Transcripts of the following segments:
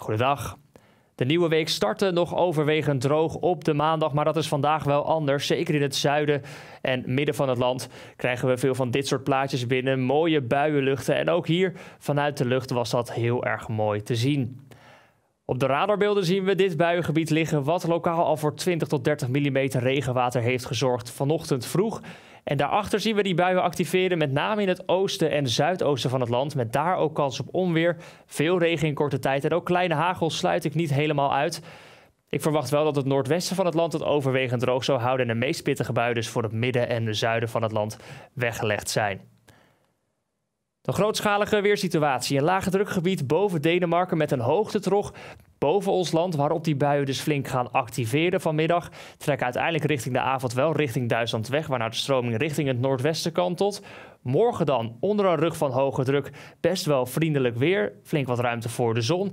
Goedendag. De nieuwe week startte nog overwegend droog op de maandag, maar dat is vandaag wel anders. Zeker in het zuiden en midden van het land krijgen we veel van dit soort plaatjes binnen. Mooie buienluchten en ook hier vanuit de lucht was dat heel erg mooi te zien. Op de radarbeelden zien we dit buiengebied liggen, wat lokaal al voor 20 tot 30 mm regenwater heeft gezorgd vanochtend vroeg. En daarachter zien we die buien activeren, met name in het oosten en zuidoosten van het land. Met daar ook kans op onweer, veel regen in korte tijd en ook kleine hagel sluit ik niet helemaal uit. Ik verwacht wel dat het noordwesten van het land het overwegend droog zou houden en de meest pittige buien dus voor het midden en zuiden van het land weggelegd zijn. De grootschalige weersituatie. Een lage drukgebied boven Denemarken met een hoogtetrog boven ons land, waarop die buien dus flink gaan activeren vanmiddag. Trekken uiteindelijk richting de avond wel richting Duitsland weg, waarna de stroming richting het noordwesten kantelt. Morgen dan onder een rug van hoge druk best wel vriendelijk weer, flink wat ruimte voor de zon.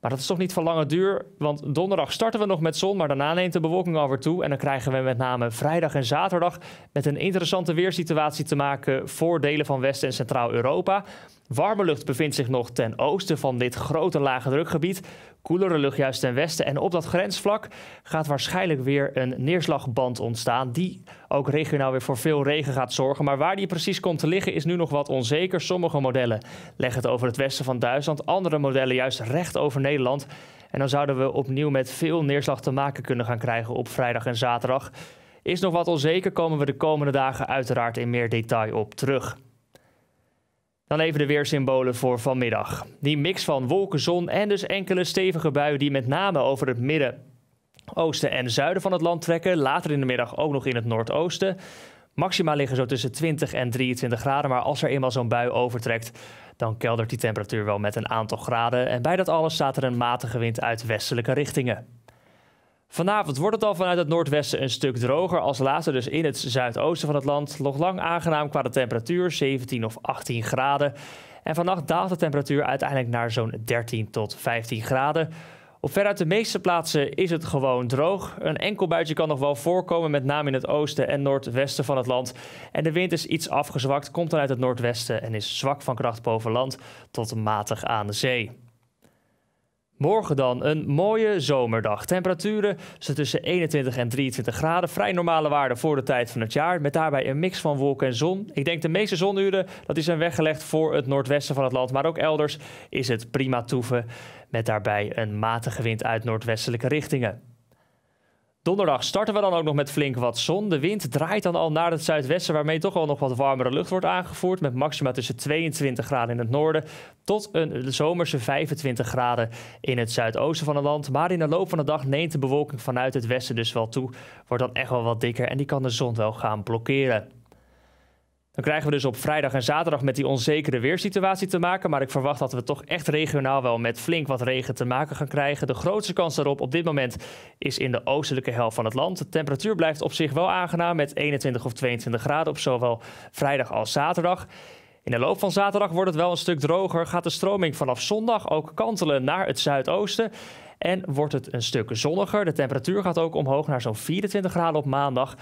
Maar dat is toch niet van lange duur, want donderdag starten we nog met zon, maar daarna neemt de bewolking alweer toe. En dan krijgen we met name vrijdag en zaterdag met een interessante weersituatie te maken voor delen van West- en Centraal-Europa. Warme lucht bevindt zich nog ten oosten van dit grote lage drukgebied. Koelere lucht juist ten westen. En op dat grensvlak gaat waarschijnlijk weer een neerslagband ontstaan. Die ook regionaal weer voor veel regen gaat zorgen. Maar waar die precies komt te liggen is nu nog wat onzeker. Sommige modellen leggen het over het westen van Duitsland. Andere modellen juist recht over Nederland. En dan zouden we opnieuw met veel neerslag te maken kunnen gaan krijgen op vrijdag en zaterdag. Is nog wat onzeker, komen we de komende dagen uiteraard in meer detail op terug. Dan even de weersymbolen voor vanmiddag. Die mix van wolken, zon en dus enkele stevige buien die met name over het midden, oosten en zuiden van het land trekken. Later in de middag ook nog in het noordoosten. Maxima liggen zo tussen 20 en 23 graden, maar als er eenmaal zo'n bui overtrekt, dan keldert die temperatuur wel met een aantal graden. En bij dat alles staat er een matige wind uit westelijke richtingen. Vanavond wordt het al vanuit het noordwesten een stuk droger, als laatste dus in het zuidoosten van het land. Nog lang aangenaam qua de temperatuur, 17 of 18 graden. En vannacht daalt de temperatuur uiteindelijk naar zo'n 13 tot 15 graden. Op veruit de meeste plaatsen is het gewoon droog. Een enkel buitje kan nog wel voorkomen, met name in het oosten en noordwesten van het land. En de wind is iets afgezwakt, komt dan uit het noordwesten en is zwak van kracht boven land tot matig aan de zee. Morgen dan een mooie zomerdag. Temperaturen tussen 21 en 23 graden. Vrij normale waarden voor de tijd van het jaar. Met daarbij een mix van wolken en zon. Ik denk de meeste zonuren dat is zijn weggelegd voor het noordwesten van het land. Maar ook elders is het prima toeven. Met daarbij een matige wind uit noordwestelijke richtingen. Donderdag starten we dan ook nog met flink wat zon. De wind draait dan al naar het zuidwesten, waarmee toch al nog wat warmere lucht wordt aangevoerd. Met maxima tussen 22 graden in het noorden tot een zomerse 25 graden in het zuidoosten van het land. Maar in de loop van de dag neemt de bewolking vanuit het westen dus wel toe. Wordt dan echt wel wat dikker en die kan de zon wel gaan blokkeren. Dan krijgen we dus op vrijdag en zaterdag met die onzekere weersituatie te maken. Maar ik verwacht dat we toch echt regionaal wel met flink wat regen te maken gaan krijgen. De grootste kans daarop op dit moment is in de oostelijke helft van het land. De temperatuur blijft op zich wel aangenaam met 21 of 22 graden op zowel vrijdag als zaterdag. In de loop van zaterdag wordt het wel een stuk droger. Gaat de stroming vanaf zondag ook kantelen naar het zuidoosten. En wordt het een stuk zonniger. De temperatuur gaat ook omhoog naar zo'n 24 graden op maandag.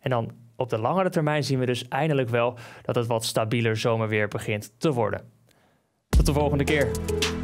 En dan op de langere termijn zien we dus eindelijk wel dat het wat stabieler zomerweer begint te worden. Tot de volgende keer.